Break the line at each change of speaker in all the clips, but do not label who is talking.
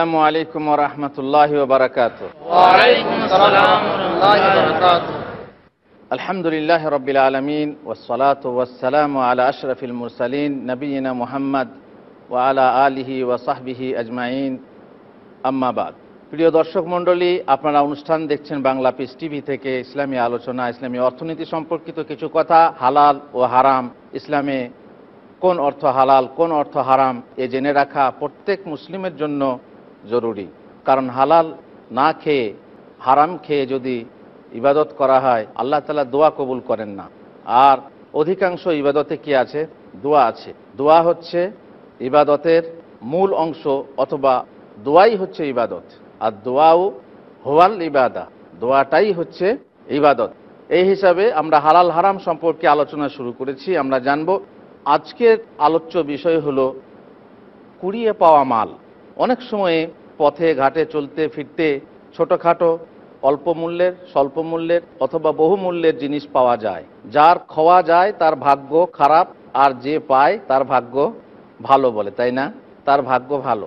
আসসালামু আলাইকুম রহমতুল্লাহ আলহামদুলিল্লাহ রবিল আলমিন ওসলাত ওসালাম আলা আশরফিল মুরসালিন নবীনা মোহাম্মদ ও আলা আলিহি সাহবিহি আজমাইন আম্মাবাদ প্রিয় দর্শক মণ্ডলী আপনারা অনুষ্ঠান দেখছেন বাংলা পিস টিভি থেকে ইসলামী আলোচনা ইসলামী অর্থনীতি সম্পর্কিত কিছু কথা হালাল ও হারাম ইসলামে কোন অর্থ হালাল কোন অর্থ হারাম এ জেনে রাখা প্রত্যেক মুসলিমের জন্য জরুরি কারণ হালাল না খেয়ে হারাম খেয়ে যদি ইবাদত করা হয় আল্লাহ তালা দোয়া কবুল করেন না আর অধিকাংশ ইবাদতে কি আছে দোয়া আছে দোয়া হচ্ছে ইবাদতের মূল অংশ অথবা দোয়াই হচ্ছে ইবাদত আর দোয়াও হোয়াল ইবাদা দোয়াটাই হচ্ছে ইবাদত এই হিসাবে আমরা হালাল হারাম সম্পর্কে আলোচনা শুরু করেছি আমরা জানব আজকের আলোচ্য বিষয় হল কুড়িয়ে পাওয়া মাল অনেক সময়ে পথে ঘাটে চলতে ফিরতে ছোটোখাটো অল্প মূল্যের স্বল্প মূল্যের অথবা বহু মূল্যের জিনিস পাওয়া যায় যার খাওয়া যায় তার ভাগ্য খারাপ আর যে পায় তার ভাগ্য ভালো বলে তাই না তার ভাগ্য ভালো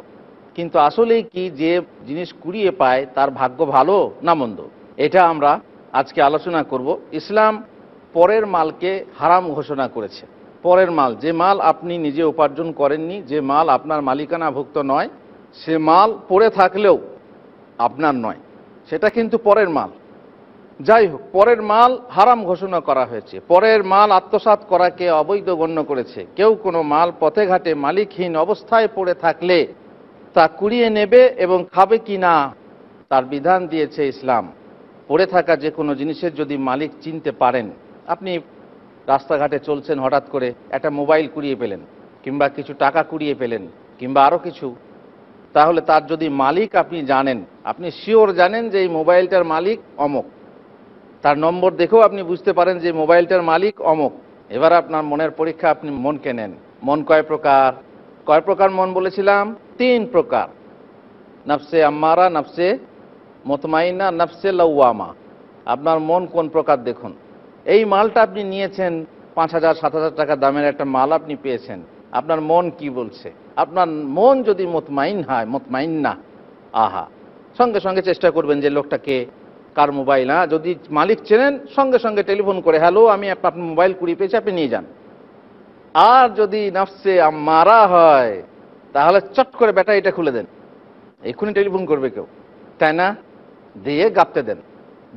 কিন্তু আসলেই কি যে জিনিস কুড়িয়ে পায় তার ভাগ্য ভালো না মন্দ এটা আমরা আজকে আলোচনা করব ইসলাম পরের মালকে হারাম ঘোষণা করেছে পরের মাল যে মাল আপনি নিজে উপার্জন করেননি যে মাল আপনার মালিকানাভুক্ত নয় সে মাল পড়ে থাকলেও আপনার নয় সেটা কিন্তু পরের মাল যাই হোক পরের মাল হারাম ঘোষণা করা হয়েছে পরের মাল আত্মসাত করাকে অবৈধ গণ্য করেছে কেউ কোনো মাল পথে ঘাটে মালিকহীন অবস্থায় পড়ে থাকলে তা কুড়িয়ে নেবে এবং খাবে কি না তার বিধান দিয়েছে ইসলাম পড়ে থাকা যে কোনো জিনিসের যদি মালিক চিনতে পারেন আপনি রাস্তাঘাটে চলছেন হঠাৎ করে একটা মোবাইল কুড়িয়ে পেলেন কিংবা কিছু টাকা কুড়িয়ে পেলেন কিংবা আরও কিছু তাহলে তার যদি মালিক আপনি জানেন আপনি শিওর জানেন যে এই মোবাইলটার মালিক অমক তার নম্বর দেখেও আপনি বুঝতে পারেন যে মোবাইলটার মালিক অমক এবার আপনার মনের পরীক্ষা আপনি মনকে নেন মন কয় প্রকার কয় প্রকার মন বলেছিলাম তিন প্রকার নফসে আম্মারা নফসে মতমাইনা নফসে লওয়ামা আপনার মন কোন প্রকার দেখুন এই মালটা আপনি নিয়েছেন পাঁচ হাজার সাত হাজার টাকা দামের একটা মাল আপনি পেয়েছেন আপনার মন কি বলছে আপনার মন যদি মতমাইন হয় মতমাইন না আহা সঙ্গে সঙ্গে চেষ্টা করবেন যে লোকটাকে কার মোবাইল না হ্যাঁ? যদি মালিক চেনেন সঙ্গে সঙ্গে টেলিফোন করে হ্যালো আমি আপনার মোবাইল কুড়িয়ে পেয়েছি আপনি নিয়ে যান আর যদি নাফসে মারা হয় তাহলে চট করে ব্যাটা এটা খুলে দেন এক্ষুনি টেলিফোন করবে কেউ তাই না দিয়ে গাপতে দেন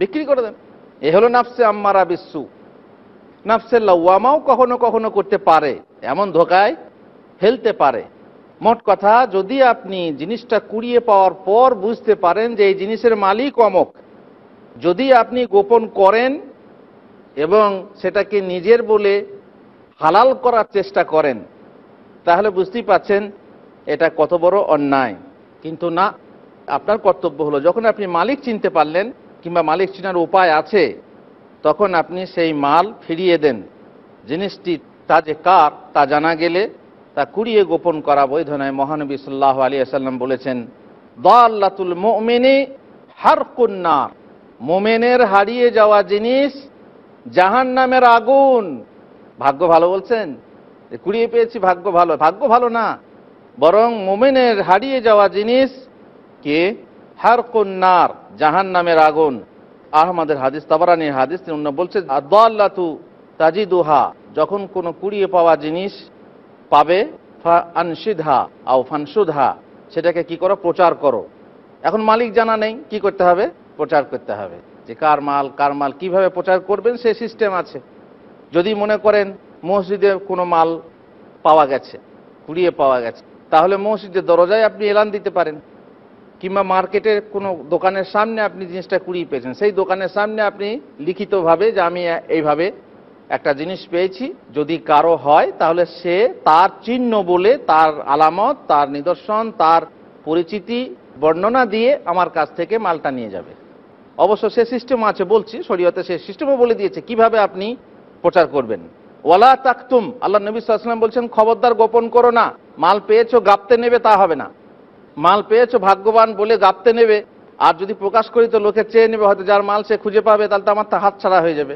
বিক্রি করে দেন এ হলো নাফসে আম্মারা বিশ্বু নাফসে লাউয়ামাও কখনো কখনো করতে পারে এমন ধোকায় হেলতে পারে মোট কথা যদি আপনি জিনিসটা কুড়িয়ে পাওয়ার পর বুঝতে পারেন যে এই জিনিসের মালিক অমক যদি আপনি গোপন করেন এবং সেটাকে নিজের বলে হালাল করার চেষ্টা করেন তাহলে বুঝতেই পাচ্ছেন এটা কত বড় অন্যায় কিন্তু না আপনার কর্তব্য হলো যখন আপনি মালিক চিনতে পারলেন কিংবা মালিক চিনার উপায় আছে তখন আপনি সেই মাল ফিরিয়ে দেন জিনিসটি তা যে কার তা জানা গেলে তা কুড়িয়ে গোপন করা বৈধ নয় মহানবী সাল্লাহ আলী আসাল্লাম বলেছেন দল্লাতুল মোমেনে হার কন্যার মোমেনের হারিয়ে যাওয়া জিনিস জাহান নামের আগুন ভাগ্য ভালো বলছেন কুড়িয়ে পেয়েছি ভাগ্য ভালো ভাগ্য ভালো না বরং মোমেনের হারিয়ে যাওয়া জিনিস কে হার কন্যার জাহান নামের আগুন আহমদের হাদিস তাবারানির হাদিস তিনি বলছে আদাল্লাতু তাজিদুহা যখন কোনো কুড়িয়ে পাওয়া জিনিস পাবে ফা আনসিধা আও ফানসুধা সেটাকে কি করো প্রচার করো এখন মালিক জানা নেই কি করতে হবে প্রচার করতে হবে যে কার মাল কার মাল কীভাবে প্রচার করবেন সে সিস্টেম আছে যদি মনে করেন মসজিদে কোনো মাল পাওয়া গেছে কুড়িয়ে পাওয়া গেছে তাহলে মসজিদের দরজায় আপনি এলান দিতে পারেন কিংবা মার্কেটের কোনো দোকানের সামনে আপনি জিনিসটা কুড়িয়ে পেয়েছেন সেই দোকানের সামনে আপনি লিখিতভাবে যে আমি এইভাবে একটা জিনিস পেয়েছি যদি কারো হয় তাহলে সে তার চিহ্ন বলে তার আলামত তার নিদর্শন তার পরিচিতি বর্ণনা দিয়ে আমার কাছ থেকে মালটা নিয়ে যাবে অবশ্য সে সিস্টেম আছে বলছি শরীয়তে সে সিস্টেমও বলে দিয়েছে কিভাবে আপনি প্রচার করবেন ওয়ালা তাকতুম আল্লাহ নবী সাল্লাম বলছেন খবরদার গোপন করো না মাল পেয়েছো গাপতে নেবে তা হবে না মাল পেয়েছো ভাগ্যবান বলে গাপতে নেবে আর যদি প্রকাশ করি তো লোকে চেয়ে নেবে হয়তো যার মাল সে খুঁজে পাবে তাহলে তো আমার হাত ছাড়া হয়ে যাবে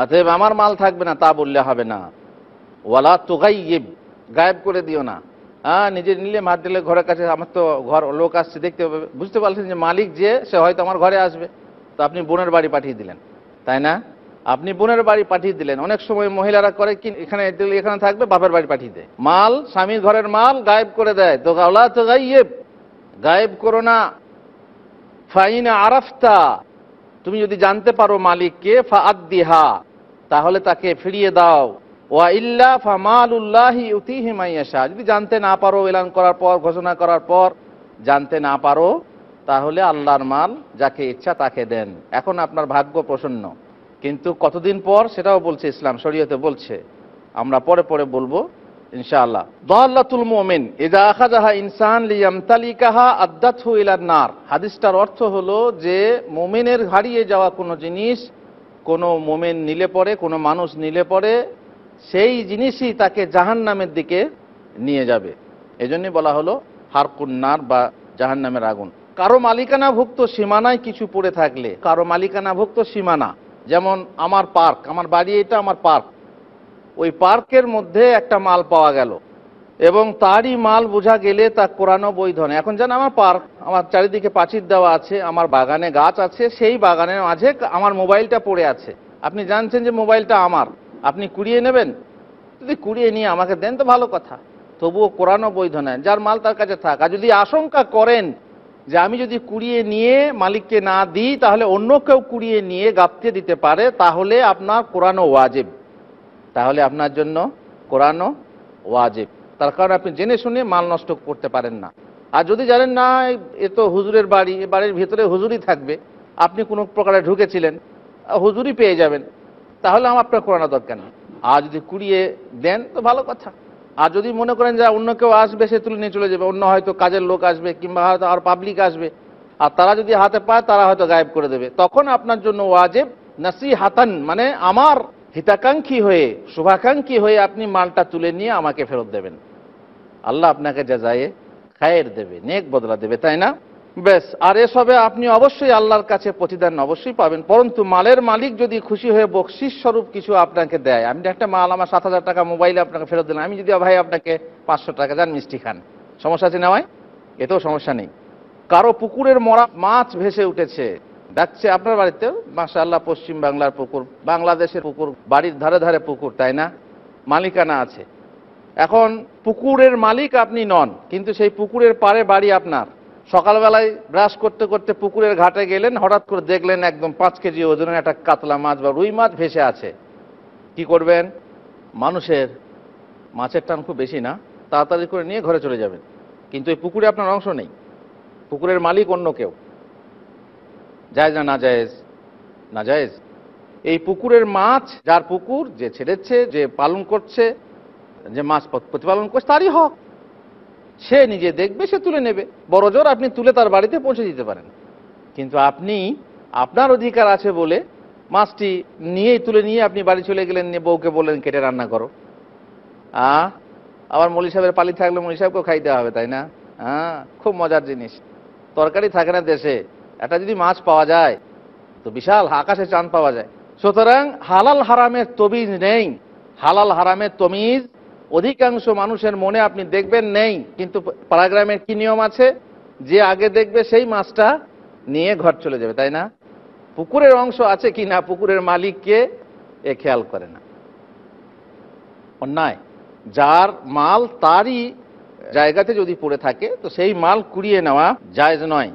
অতএব আমার মাল থাকবে না তা বললে হবে না ওয়ালা তো গাইব গায়েব করে দিও না হ্যাঁ নিজে নিলে মার দিলে ঘরের কাছে আমার তো ঘর লোক আসছে দেখতে পাবে বুঝতে পারছেন যে মালিক যে সে হয়তো আমার ঘরে আসবে তো আপনি বোনের বাড়ি পাঠিয়ে দিলেন তাই না আপনি বোনের বাড়ি পাঠিয়ে দিলেন অনেক সময় মহিলারা করে কি এখানে এখানে থাকবে বাপের বাড়ি পাঠিয়ে দেয় মাল স্বামীর ঘরের মাল গায়েব করে দেয় তো গাওলা তো গাইব গায়েব করো না ফাইন আরাফতা তুমি যদি জানতে পারো মালিককে ফা আদিহা তাহলে তাকে ফিরিয়ে দাও ওয়া ইল্লা ফামালুল্লাহি উতিহি মাইয়াশা যদি জানতে না পারো এলান করার পর ঘোষণা করার পর জানতে না পারো তাহলে আল্লাহর মাল যাকে ইচ্ছা তাকে দেন এখন আপনার ভাগ্য প্রসন্ন কিন্তু কতদিন পর সেটাও বলছে ইসলাম শরীয়তে বলছে আমরা পরে পরে বলবো ইনশাআল্লাহ দহাল্লাতুল মোমেন এজা আখাজাহা ইনসান লিয়ামতালিকাহা আদাতহু ইলার নার হাদিসটার অর্থ হলো যে মোমেনের হারিয়ে যাওয়া কোনো জিনিস কোনো মোমেন নিলে পরে কোনো মানুষ নিলে পরে সেই জিনিসই তাকে জাহান নামের দিকে নিয়ে যাবে এজন্যই বলা হলো হারকুন্নার বা জাহান নামের আগুন কারো মালিকানাভুক্ত সীমানায় কিছু পড়ে থাকলে কারো মালিকানাভুক্ত সীমানা যেমন আমার পার্ক আমার বাড়ি এটা আমার পার্ক ওই পার্কের মধ্যে একটা মাল পাওয়া গেল এবং তারই মাল বোঝা গেলে তা কোরআন বৈধ নয় এখন যেন আমার পার্ক আমার চারিদিকে পাচির দেওয়া আছে আমার বাগানে গাছ আছে সেই বাগানের মাঝে আমার মোবাইলটা পড়ে আছে আপনি জানছেন যে মোবাইলটা আমার আপনি কুড়িয়ে নেবেন যদি কুড়িয়ে নিয়ে আমাকে দেন তো ভালো কথা তবুও কোরআন বৈধ নেন যার মাল তার কাছে থাক আর যদি আশঙ্কা করেন যে আমি যদি কুড়িয়ে নিয়ে মালিককে না দিই তাহলে অন্য কেউ কুড়িয়ে নিয়ে গাপতে দিতে পারে তাহলে আপনার কোরআন ওয়াজেব তাহলে আপনার জন্য কোরআনও ওয়াজিব তার কারণ আপনি জেনে শুনে মাল নষ্ট করতে পারেন না আর যদি জানেন না এ তো হুজুরের বাড়ি এ বাড়ির ভিতরে হুজুরই থাকবে আপনি কোনো প্রকারে ঢুকেছিলেন হুজুরই পেয়ে যাবেন তাহলে আমার আপনার কোরআন দরকার নেই আর যদি কুড়িয়ে দেন তো ভালো কথা আর যদি মনে করেন যে অন্য কেউ আসবে সে তুলে নিয়ে চলে যাবে অন্য হয়তো কাজের লোক আসবে কিংবা হয়তো আর পাবলিক আসবে আর তারা যদি হাতে পায় তারা হয়তো গায়েব করে দেবে তখন আপনার জন্য ওয়াজেব নাসি হাতান মানে আমার হিতাকাঙ্ক্ষী হয়ে শুভাকাঙ্ক্ষী হয়ে আপনি মালটা তুলে নিয়ে আমাকে ফেরত দেবেন আল্লাহ আপনাকে যা যায় খায়ের দেবে নেক বদলা দেবে তাই না ব্যাস আর এসবে আপনি অবশ্যই আল্লাহর কাছে প্রতিদান অবশ্যই পাবেন পরন্তু মালের মালিক যদি খুশি হয়ে বকশিস স্বরূপ কিছু আপনাকে দেয় আমি একটা মাল আমার সাত হাজার টাকা মোবাইলে আপনাকে ফেরত দিলাম আমি যদি ভাই আপনাকে পাঁচশো টাকা যান মিষ্টি খান সমস্যা আছে নেওয়ায় এতেও সমস্যা নেই কারো পুকুরের মরা মাছ ভেসে উঠেছে ডাকছে আপনার বাড়িতেও মাশাআল্লাহ পশ্চিম বাংলার পুকুর বাংলাদেশের পুকুর বাড়ির ধারে ধারে পুকুর তাই না মালিকানা আছে এখন পুকুরের মালিক আপনি নন কিন্তু সেই পুকুরের পারে বাড়ি আপনার সকালবেলায় ব্রাশ করতে করতে পুকুরের ঘাটে গেলেন হঠাৎ করে দেখলেন একদম পাঁচ কেজি ওজনের একটা কাতলা মাছ বা রুই মাছ ভেসে আছে কি করবেন মানুষের মাছের টান খুব বেশি না তাড়াতাড়ি করে নিয়ে ঘরে চলে যাবেন কিন্তু এই পুকুরে আপনার অংশ নেই পুকুরের মালিক অন্য কেউ যায় না না জায়েজ না জায়েজ এই পুকুরের মাছ যার পুকুর যে ছেড়েছে যে পালন করছে যে মাছ প্রতিপালন করছে তারই হক সে নিজে দেখবে সে তুলে নেবে বড় জোর আপনি তুলে তার বাড়িতে পৌঁছে দিতে পারেন কিন্তু আপনি আপনার অধিকার আছে বলে মাছটি নিয়েই তুলে নিয়ে আপনি বাড়ি চলে গেলেন নিয়ে বউকে বললেন কেটে রান্না করো আ আবার মলি সাহেবের পালি থাকলে মলি সাহেবকেও খাইতে হবে তাই না হ্যাঁ খুব মজার জিনিস তরকারি থাকে না দেশে একটা যদি মাছ পাওয়া যায় তো বিশাল আকাশে চাঁদ পাওয়া যায় সুতরাং হালাল হারামের তবিজ নেই হালাল হারামের তমিজ অধিকাংশ মানুষের মনে আপনি দেখবেন নেই কিন্তু প্যারাগ্রামের কি নিয়ম আছে যে আগে দেখবে সেই মাছটা নিয়ে ঘর চলে যাবে তাই না পুকুরের অংশ আছে কি না পুকুরের মালিককে এ খেয়াল করে না অন্যায় যার মাল তারই জায়গাতে যদি পড়ে থাকে তো সেই মাল কুড়িয়ে নেওয়া জায়জ নয়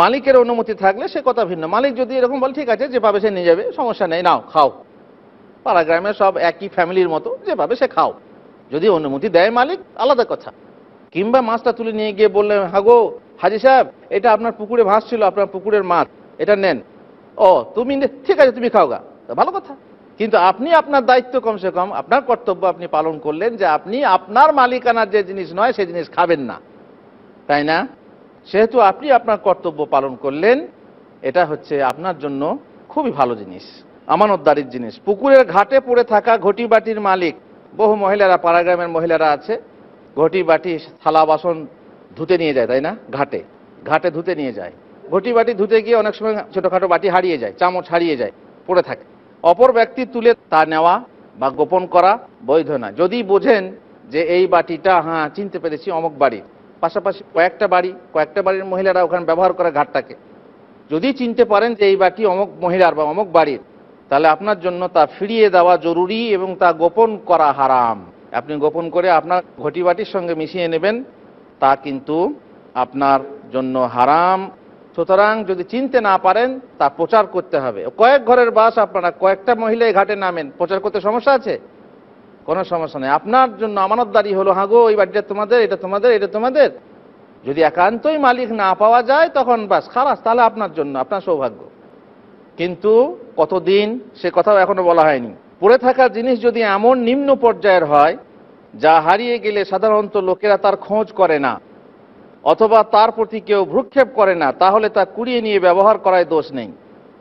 মালিকের অনুমতি থাকলে সে কথা ভিন্ন মালিক যদি এরকম বলে ঠিক আছে যেভাবে সে নিয়ে যাবে সমস্যা নেই নাও খাও পাড়া গ্রামে সব একই ফ্যামিলির মতো যেভাবে সে খাও যদি অনুমতি দেয় মালিক আলাদা কথা কিংবা মাছটা তুলে নিয়ে গিয়ে বললেন হাগো হাজি সাহেব এটা আপনার পুকুরে ভাস ছিল আপনার পুকুরের মাছ এটা নেন ও তুমি ঠিক আছে তুমি খাও গা ভালো কথা কিন্তু আপনি আপনার দায়িত্ব কমসে কম আপনার কর্তব্য আপনি পালন করলেন যে আপনি আপনার মালিকানার যে জিনিস নয় সে জিনিস খাবেন না তাই না সেহেতু আপনি আপনার কর্তব্য পালন করলেন এটা হচ্ছে আপনার জন্য খুবই ভালো জিনিস আমানতদারির জিনিস পুকুরের ঘাটে পড়ে থাকা ঘটি বাটির মালিক বহু মহিলারা পাড়াগ্রামের মহিলারা আছে ঘটি বাটি থালা বাসন ধুতে নিয়ে যায় তাই না ঘাটে ঘাটে ধুতে নিয়ে যায় ঘটি বাটি ধুতে গিয়ে অনেক সময় ছোটোখাটো বাটি হারিয়ে যায় চামচ হারিয়ে যায় পড়ে থাকে অপর ব্যক্তি তুলে তা নেওয়া বা গোপন করা বৈধ না যদি বোঝেন যে এই বাটিটা হ্যাঁ চিনতে পেরেছি অমুক বাড়ির পাশাপাশি কয়েকটা বাড়ি কয়েকটা বাড়ির মহিলারা ওখানে ব্যবহার করে ঘাটটাকে যদি চিনতে পারেন যে এই বাটি অমুক মহিলার বা অমুক বাড়ির তাহলে আপনার জন্য তা ফিরিয়ে দেওয়া জরুরি এবং তা গোপন করা হারাম আপনি গোপন করে আপনার ঘটি বাটির সঙ্গে মিশিয়ে নেবেন তা কিন্তু আপনার জন্য হারাম সুতরাং যদি চিনতে না পারেন তা প্রচার করতে হবে কয়েক ঘরের বাস আপনারা কয়েকটা মহিলা ঘাটে নামেন প্রচার করতে সমস্যা আছে কোনো সমস্যা নেই আপনার জন্য আমানতদারি হলো হাগো হ্যাঁ এই বাড়িটা তোমাদের এটা তোমাদের এটা তোমাদের যদি একান্তই মালিক না পাওয়া যায় তখন বাস খারাপ তাহলে আপনার জন্য আপনার সৌভাগ্য কিন্তু কতদিন সে কথাও এখনো বলা হয়নি পড়ে থাকা জিনিস যদি এমন নিম্ন পর্যায়ের হয় যা হারিয়ে গেলে সাধারণত লোকেরা তার খোঁজ করে না অথবা তার প্রতি কেউ ভ্রুক্ষেপ করে না তাহলে তা কুড়িয়ে নিয়ে ব্যবহার করায় দোষ নেই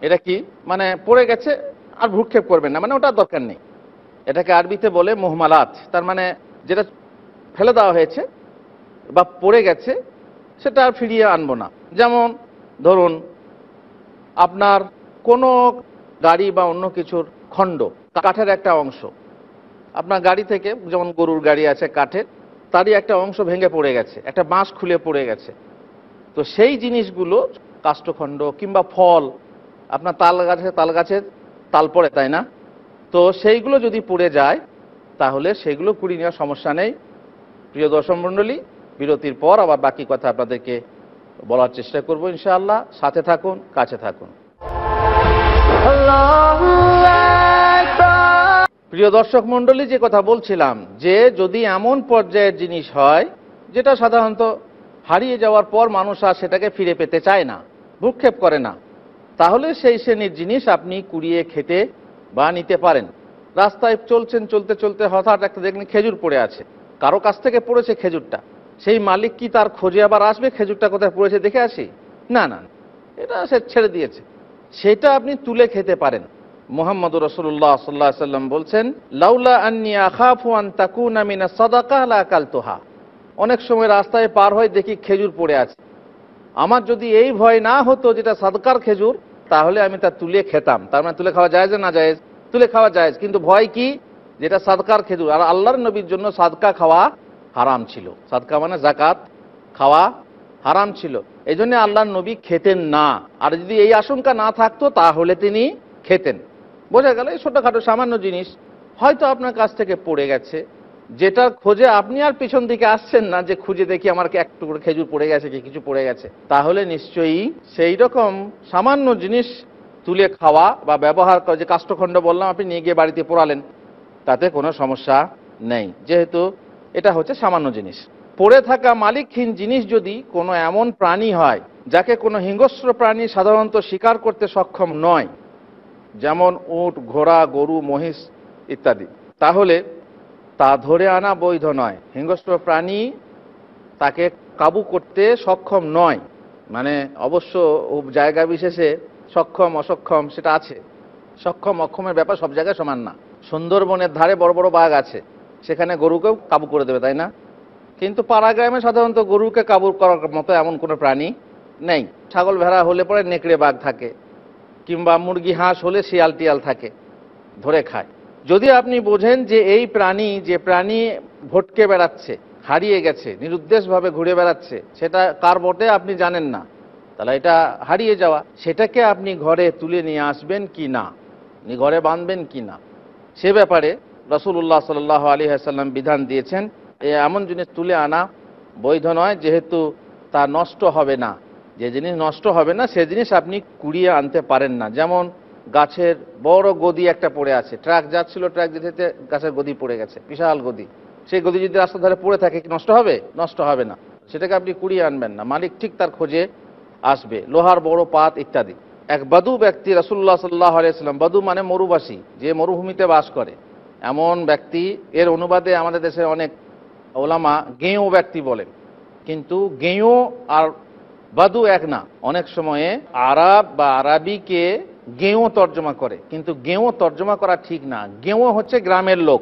এটা কি মানে পড়ে গেছে আর ভ্রুক্ষেপ করবেন না মানে ওটার দরকার নেই এটাকে আরবিতে বলে মোহমালাত তার মানে যেটা ফেলে দেওয়া হয়েছে বা পড়ে গেছে সেটা আর ফিরিয়ে আনবো না যেমন ধরুন আপনার কোনো গাড়ি বা অন্য কিছুর খণ্ড কাঠের একটা অংশ আপনার গাড়ি থেকে যেমন গরুর গাড়ি আছে কাঠের তারই একটা অংশ ভেঙে পড়ে গেছে একটা বাঁশ খুলে পড়ে গেছে তো সেই জিনিসগুলো কাষ্ঠখণ্ড কিংবা ফল আপনার তাল গাছে তাল গাছের তাল পড়ে তাই না তো সেইগুলো যদি পুড়ে যায় তাহলে সেগুলো কুড়ি নেওয়ার সমস্যা নেই প্রিয় দর্শক মণ্ডলী বিরতির পর আবার বাকি কথা আপনাদেরকে বলার চেষ্টা করবো ইনশাআল্লাহ সাথে থাকুন কাছে থাকুন প্রিয় দর্শক মণ্ডলী যে কথা বলছিলাম যে যদি এমন পর্যায়ের জিনিস হয় যেটা সাধারণত হারিয়ে যাওয়ার পর মানুষ আর সেটাকে ফিরে পেতে চায় না ভূক্ষেপ করে না তাহলে সেই শ্রেণীর জিনিস আপনি কুড়িয়ে খেতে বা নিতে পারেন রাস্তায় চলছেন চলতে চলতে হঠাৎ একটা দেখলেন খেজুর পড়ে আছে কারো কাছ থেকে পড়েছে খেজুরটা সেই মালিক কি তার খোঁজে আবার আসবে খেজুরটা কোথায় পড়েছে দেখে আসি না না এটা সে ছেড়ে দিয়েছে সেটা আপনি তুলে খেতে পারেন মোহাম্মদ রসুল্লাহ সাল্লাহ সাল্লাম বলছেন লাউলা আন্নি আখাফুয়ান তাকুনা মিনা সদাকালা কালতোহা অনেক সময় রাস্তায় পার হয় দেখি খেজুর পড়ে আছে আমার যদি এই ভয় না হতো যেটা সাদকার খেজুর তাহলে আমি তা তুলে খেতাম তার মানে তুলে খাওয়া যায় না যায় তুলে খাওয়া যায় কিন্তু ভয় কি যেটা সাদকার খেজুর আর আল্লাহর নবীর জন্য সাদকা খাওয়া হারাম ছিল সাদকা মানে জাকাত খাওয়া হারাম ছিল এই জন্য আল্লাহর নবী খেতেন না আর যদি এই আশঙ্কা না থাকতো তাহলে তিনি খেতেন বোঝা গেল এই ছোটোখাটো সামান্য জিনিস হয়তো আপনার কাছ থেকে পড়ে গেছে যেটার খোঁজে আপনি আর পিছন দিকে আসছেন না যে খুঁজে দেখি আমার এক টুকরো খেজুর পড়ে গেছে কি কিছু পড়ে গেছে তাহলে নিশ্চয়ই সেই রকম সামান্য জিনিস তুলে খাওয়া বা ব্যবহার করে যে কাষ্ঠখণ্ড বললাম আপনি নিয়ে গিয়ে বাড়িতে পোড়ালেন তাতে কোনো সমস্যা নেই যেহেতু এটা হচ্ছে সামান্য জিনিস পড়ে থাকা মালিকহীন জিনিস যদি কোনো এমন প্রাণী হয় যাকে কোনো হিংস্র প্রাণী সাধারণত শিকার করতে সক্ষম নয় যেমন উট ঘোড়া গরু মহিষ ইত্যাদি তাহলে তা ধরে আনা বৈধ নয় হিংস্র প্রাণী তাকে কাবু করতে সক্ষম নয় মানে অবশ্য জায়গা বিশেষে সক্ষম অসক্ষম সেটা আছে সক্ষম অক্ষমের ব্যাপার সব জায়গায় সমান না সুন্দরবনের ধারে বড় বড় বাঘ আছে সেখানে গরুকেও কাবু করে দেবে তাই না কিন্তু পাড়াগ্রামে সাধারণত গরুকে কাবু করার মতো এমন কোনো প্রাণী নেই ছাগল ভেড়া হলে পরে নেকড়ে বাঘ থাকে কিংবা মুরগি হাঁস হলে শিয়াল টিয়াল থাকে ধরে খায় যদি আপনি বোঝেন যে এই প্রাণী যে প্রাণী ভটকে বেড়াচ্ছে হারিয়ে গেছে নিরুদ্দেশভাবে ঘুরে বেড়াচ্ছে সেটা কার বটে আপনি জানেন না তাহলে এটা হারিয়ে যাওয়া সেটাকে আপনি ঘরে তুলে নিয়ে আসবেন কি না ঘরে বাঁধবেন কি না সে ব্যাপারে রসুল্লাহ সাল্লাহ আলী হাসাল্লাম বিধান দিয়েছেন এমন জিনিস তুলে আনা বৈধ নয় যেহেতু তা নষ্ট হবে না যে জিনিস নষ্ট হবে না সে জিনিস আপনি কুড়িয়ে আনতে পারেন না যেমন গাছের বড় গদি একটা পড়ে আছে ট্রাক যাচ্ছিল ট্রাক যেতে গাছের গদি পড়ে গেছে বিশাল গদি সেই গদি যদি রাস্তার ধারে পড়ে থাকে নষ্ট হবে নষ্ট হবে না সেটাকে আপনি কুড়িয়ে আনবেন না মালিক ঠিক তার খোঁজে আসবে লোহার বড় পাত ইত্যাদি এক বাদু ব্যক্তি রাসুল্লাহ সাল্লাহ আলিয়াল্লাম বাদু মানে মরুবাসী যে মরুভূমিতে বাস করে এমন ব্যক্তি এর অনুবাদে আমাদের দেশে অনেক ওলামা গেঁয়ো ব্যক্তি বলেন কিন্তু গেঁয়ো আর বাদু এক না অনেক সময়ে আরব বা আরবিকে গেঁও তর্জমা করে কিন্তু গেঁও তর্জমা করা ঠিক না গেঁও হচ্ছে গ্রামের লোক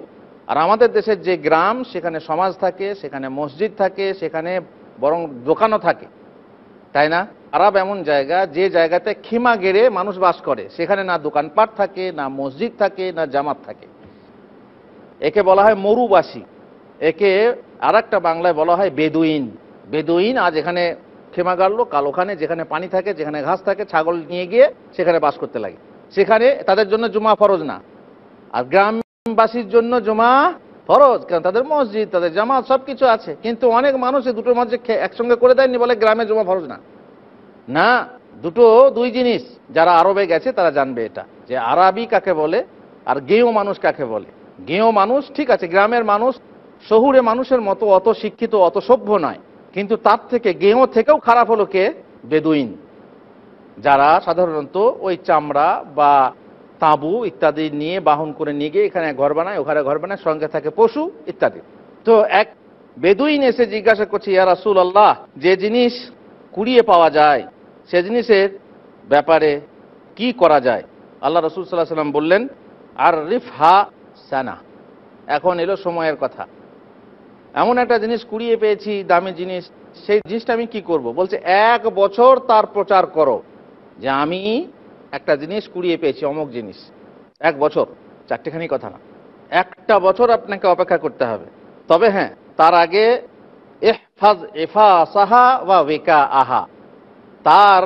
আর আমাদের দেশের যে গ্রাম সেখানে সমাজ থাকে সেখানে মসজিদ থাকে সেখানে বরং দোকানও থাকে তাই না আরব এমন জায়গা যে জায়গাতে খিমা গেড়ে মানুষ বাস করে সেখানে না দোকানপাট থাকে না মসজিদ থাকে না জামাত থাকে একে বলা হয় মরুবাসী একে আর বাংলায় বলা হয় বেদুইন বেদুইন আজ এখানে খেমা গাড়লো কালোখানে যেখানে পানি থাকে যেখানে ঘাস থাকে ছাগল নিয়ে গিয়ে সেখানে বাস করতে লাগে সেখানে তাদের জন্য জুমা ফরজ না আর গ্রামবাসীর জন্য জমা ফরজ কারণ তাদের মসজিদ তাদের জামাত সব কিছু আছে কিন্তু অনেক মানুষ এই দুটোর মাঝে একসঙ্গে করে দেয়নি বলে গ্রামে জমা ফরজ না না দুটো দুই জিনিস যারা আরবে গেছে তারা জানবে এটা যে আরবি কাকে বলে আর গেঁয়ো মানুষ কাকে বলে গেঁয়ো মানুষ ঠিক আছে গ্রামের মানুষ শহুরে মানুষের মতো অত শিক্ষিত অত সভ্য নয় কিন্তু তার থেকে গেহ থেকেও খারাপ হলো কে বেদুইন যারা সাধারণত ওই চামড়া বা তাঁবু ইত্যাদি নিয়ে বাহন করে নিয়ে গিয়ে এখানে ঘর বানায় ওখানে ঘর বানায় সঙ্গে থাকে পশু ইত্যাদি তো এক বেদুইন এসে জিজ্ঞাসা করছে ইয়া রাসুল আল্লাহ যে জিনিস কুড়িয়ে পাওয়া যায় সে জিনিসের ব্যাপারে কি করা যায় আল্লাহ রসুল সাল্লাহ সাল্লাম বললেন আর রিফ হা সানা এখন এলো সময়ের কথা এমন একটা জিনিস কুড়িয়ে পেয়েছি দামি জিনিস সেই জিনিসটা আমি কি করব। বলছে এক বছর তার প্রচার করো যে আমি একটা জিনিস কুড়িয়ে পেয়েছি অমুক জিনিস এক বছর চারটেখানি কথা না একটা বছর আপনাকে অপেক্ষা করতে হবে তবে হ্যাঁ তার আগে এহফাজ এফা সাহা বা ওয়েকা আহা তার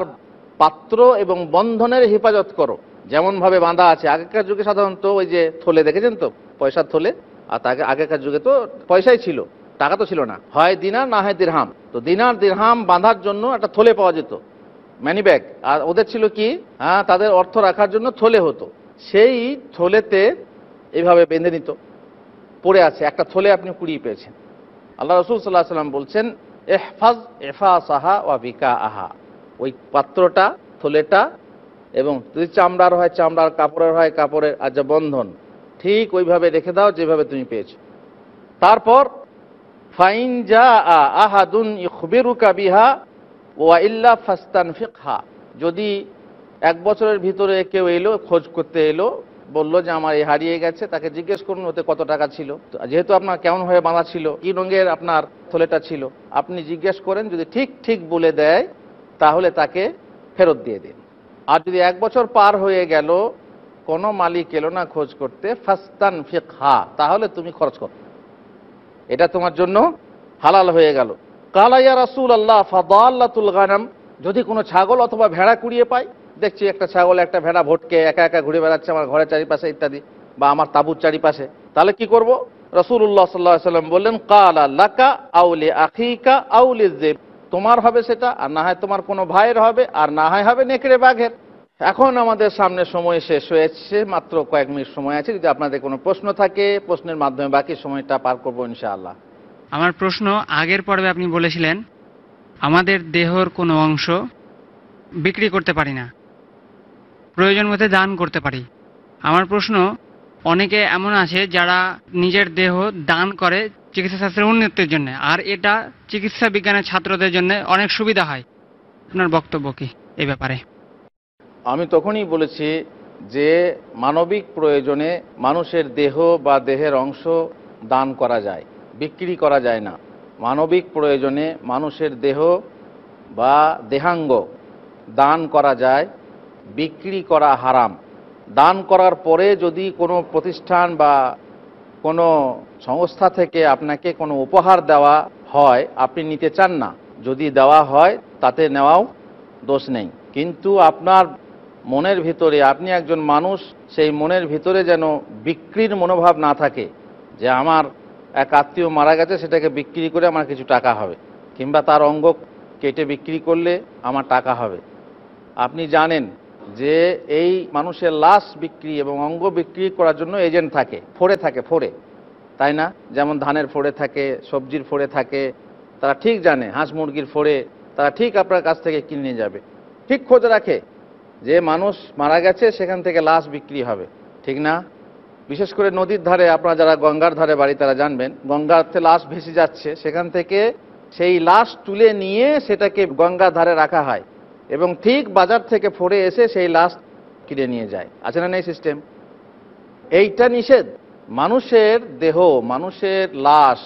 পাত্র এবং বন্ধনের হেফাজত করো যেমনভাবে বাঁধা আছে আগেকার যুগে সাধারণত ওই যে থলে দেখেছেন তো পয়সার থলে আর তাকে আগেকার যুগে তো পয়সাই ছিল টাকা তো ছিল না হয় দিনার না হয় দিরহাম তো দিনার দিরহাম বাঁধার জন্য একটা থলে পাওয়া যেত ম্যানি ব্যাগ আর ওদের ছিল কি হ্যাঁ তাদের অর্থ রাখার জন্য থলে হতো সেই থলেতে এভাবে বেঁধে নিত পড়ে আছে একটা থলে আপনি কুড়িয়ে পেয়েছেন আল্লাহ রসুল সাল্লাহ সাল্লাম বলছেন এহফাজ এফা সাহা ও বিকা আহা ওই পাত্রটা থলেটা এবং যদি চামড়ার হয় চামড়ার কাপড়ের হয় কাপড়ের আর যা আচ্ছা, বন্ধন ঠিক ওইভাবে রেখে দাও যেভাবে তুমি পেয়েছো তারপর ফাইন যদি এক বছরের ভিতরে কেউ এলো খোঁজ করতে এলো বললো যে আমার এই হারিয়ে গেছে তাকে জিজ্ঞেস করুন ওতে কত টাকা ছিল যেহেতু আপনার কেমন হয়ে বাঁধা ছিল কি রঙের আপনার থলেটা ছিল আপনি জিজ্ঞেস করেন যদি ঠিক ঠিক বলে দেয় তাহলে তাকে ফেরত দিয়ে দিন আর যদি এক বছর পার হয়ে গেল কোনো মালিক এলো না খোঁজ করতে ফাস্তান ফেক হা তাহলে তুমি খরচ করো এটা তোমার জন্য হালাল হয়ে গেল কালাইয়া রাসুল আল্লাহ ফাদুল গানাম যদি কোনো ছাগল অথবা ভেড়া কুড়িয়ে পায় দেখছি একটা ছাগল একটা ভেড়া ভোটকে একা একা ঘুরে বেড়াচ্ছে আমার ঘরের চারিপাশে ইত্যাদি বা আমার তাঁবুর চারিপাশে তাহলে কি করব উল্লাহ সাল্লাহ সাল্লাম বললেন কালা লাকা আউলে আখিকা আউলে জেব তোমার হবে সেটা আর না হয় তোমার কোনো ভাইয়ের হবে আর না হয় হবে নেকড়ে বাঘের এখন আমাদের সামনে সময় শেষ হয়েছে মাত্র কয়েক মিনিট সময় আছে যদি আপনাদের কোনো প্রশ্ন থাকে প্রশ্নের মাধ্যমে বাকি সময়টা পার করবো ইনশাআল্লাহ আমার প্রশ্ন আগের পর্বে আপনি বলেছিলেন আমাদের দেহর কোনো অংশ বিক্রি করতে পারি না প্রয়োজন মতে দান করতে পারি আমার প্রশ্ন অনেকে এমন আছে যারা নিজের দেহ দান করে চিকিৎসা শাস্ত্রের উন্নতির জন্য আর এটা চিকিৎসা বিজ্ঞানের ছাত্রদের জন্য অনেক সুবিধা হয় আপনার বক্তব্য কি এ ব্যাপারে আমি তখনই বলেছি যে মানবিক প্রয়োজনে মানুষের দেহ বা দেহের অংশ দান করা যায় বিক্রি করা যায় না মানবিক প্রয়োজনে মানুষের দেহ বা দেহাঙ্গ দান করা যায় বিক্রি করা হারাম দান করার পরে যদি কোনো প্রতিষ্ঠান বা কোনো সংস্থা থেকে আপনাকে কোনো উপহার দেওয়া হয় আপনি নিতে চান না যদি দেওয়া হয় তাতে নেওয়াও দোষ নেই কিন্তু আপনার মনের ভিতরে আপনি একজন মানুষ সেই মনের ভিতরে যেন বিক্রির মনোভাব না থাকে যে আমার এক আত্মীয় মারা গেছে সেটাকে বিক্রি করে আমার কিছু টাকা হবে কিংবা তার অঙ্গ কেটে বিক্রি করলে আমার টাকা হবে আপনি জানেন যে এই মানুষের লাশ বিক্রি এবং অঙ্গ বিক্রি করার জন্য এজেন্ট থাকে ফোরে থাকে ফোরে তাই না যেমন ধানের ফোরে থাকে সবজির ফোরে থাকে তারা ঠিক জানে হাঁস মুরগির ফোরে তারা ঠিক আপনার কাছ থেকে কিনে যাবে ঠিক খোঁজ রাখে যে মানুষ মারা গেছে সেখান থেকে লাশ বিক্রি হবে ঠিক না বিশেষ করে নদীর ধারে আপনারা যারা গঙ্গার ধারে বাড়ি তারা জানবেন গঙ্গাতে লাশ ভেসে যাচ্ছে সেখান থেকে সেই লাশ তুলে নিয়ে সেটাকে গঙ্গা ধারে রাখা হয় এবং ঠিক বাজার থেকে ফোরে এসে সেই লাশ কিনে নিয়ে যায় আছে না নেই সিস্টেম এইটা নিষেধ মানুষের দেহ মানুষের লাশ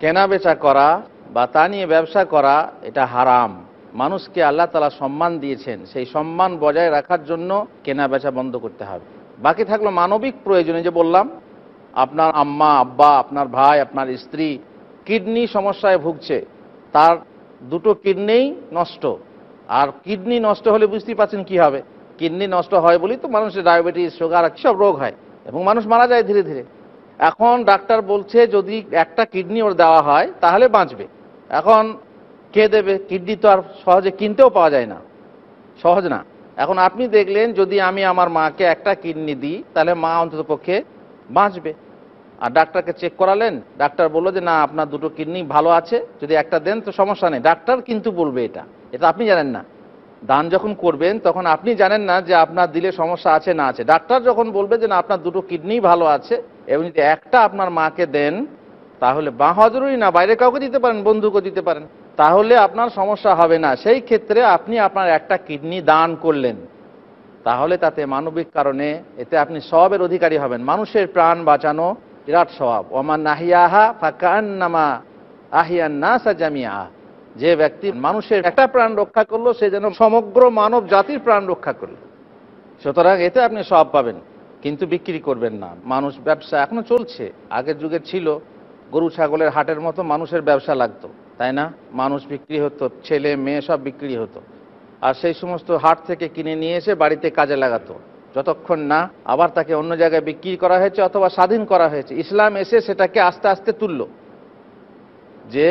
কেনা বেচা করা বা তা নিয়ে ব্যবসা করা এটা হারাম মানুষকে আল্লাহ তালা সম্মান দিয়েছেন সেই সম্মান বজায় রাখার জন্য কেনা বেচা বন্ধ করতে হবে বাকি থাকলো মানবিক প্রয়োজনে যে বললাম আপনার আম্মা আব্বা আপনার ভাই আপনার স্ত্রী কিডনি সমস্যায় ভুগছে তার দুটো কিডনিই নষ্ট আর কিডনি নষ্ট হলে বুঝতেই পারছেন কি হবে কিডনি নষ্ট হয় বলেই তো মানুষের ডায়াবেটিস সুগার সব রোগ হয় এবং মানুষ মারা যায় ধীরে ধীরে এখন ডাক্তার বলছে যদি একটা কিডনি ওর দেওয়া হয় তাহলে বাঁচবে এখন কে দেবে কিডনি তো আর সহজে কিনতেও পাওয়া যায় না সহজ না এখন আপনি দেখলেন যদি আমি আমার মাকে একটা কিডনি দিই তাহলে মা অন্তত পক্ষে বাঁচবে আর ডাক্তারকে চেক করালেন ডাক্তার বললো যে না আপনার দুটো কিডনি ভালো আছে যদি একটা দেন তো সমস্যা নেই ডাক্তার কিন্তু বলবে এটা এটা আপনি জানেন না দান যখন করবেন তখন আপনি জানেন না যে আপনার দিলে সমস্যা আছে না আছে ডাক্তার যখন বলবে যে না আপনার দুটো কিডনি ভালো আছে এবং যদি একটা আপনার মাকে দেন তাহলে বা হজরই না বাইরে কাউকে দিতে পারেন বন্ধুকে দিতে পারেন তাহলে আপনার সমস্যা হবে না সেই ক্ষেত্রে আপনি আপনার একটা কিডনি দান করলেন তাহলে তাতে মানবিক কারণে এতে আপনি সবের অধিকারী হবেন মানুষের প্রাণ বাঁচানো বিরাট স্বভাব ওমান নাহিয়াহা ফাকান্নামা আহিয়ান না সাজামিয়া যে ব্যক্তি মানুষের একটা প্রাণ রক্ষা করলো সে যেন সমগ্র মানব জাতির প্রাণ রক্ষা করলো সুতরাং এতে আপনি সব পাবেন কিন্তু বিক্রি করবেন না মানুষ ব্যবসা এখনও চলছে আগের যুগে ছিল গরু ছাগলের হাটের মতো মানুষের ব্যবসা লাগতো তাই না মানুষ বিক্রি হতো ছেলে মেয়ে সব বিক্রি হতো আর সেই সমস্ত হাট থেকে কিনে নিয়ে এসে বাড়িতে কাজে লাগাতো যতক্ষণ না আবার তাকে অন্য জায়গায় বিক্রি করা হয়েছে অথবা স্বাধীন করা হয়েছে ইসলাম এসে সেটাকে আস্তে আস্তে তুলল যে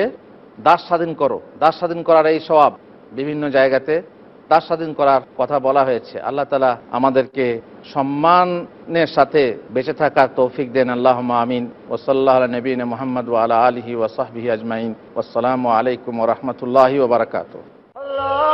দাস স্বাধীন করো দাস স্বাধীন করার এই স্বভাব বিভিন্ন জায়গাতে তার স্বাধীন করার কথা বলা হয়েছে আল্লাহ তালা আমাদেরকে সম্মানের সাথে বেঁচে থাকার তৌফিক দেন আল্লাহ আমিন সাল্লাহ নবীন মোহাম্মদ ওয়ালা আলহি ওয়াসবি আজমাইন আসসালামু আলাইকুম রহমতুল্লাহি ওবরাকাত আল্লাহ